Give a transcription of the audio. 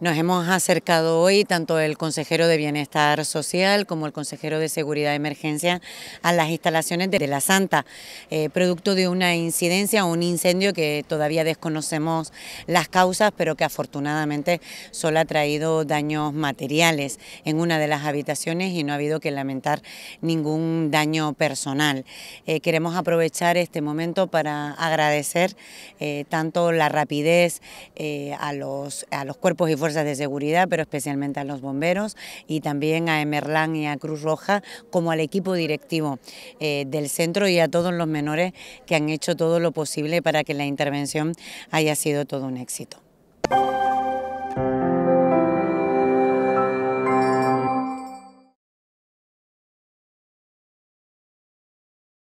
Nos hemos acercado hoy tanto el consejero de Bienestar Social como el consejero de Seguridad de Emergencia a las instalaciones de La Santa, eh, producto de una incidencia o un incendio que todavía desconocemos las causas, pero que afortunadamente solo ha traído daños materiales en una de las habitaciones y no ha habido que lamentar ningún daño personal. Eh, queremos aprovechar este momento para agradecer eh, tanto la rapidez a, los, a los cuerpos y fuerzas de seguridad, pero especialmente a los bomberos y también a Emerlán y a Cruz Roja, como al equipo directivo eh, del centro y a todos los menores que han hecho todo lo posible para que la intervención haya sido todo un éxito.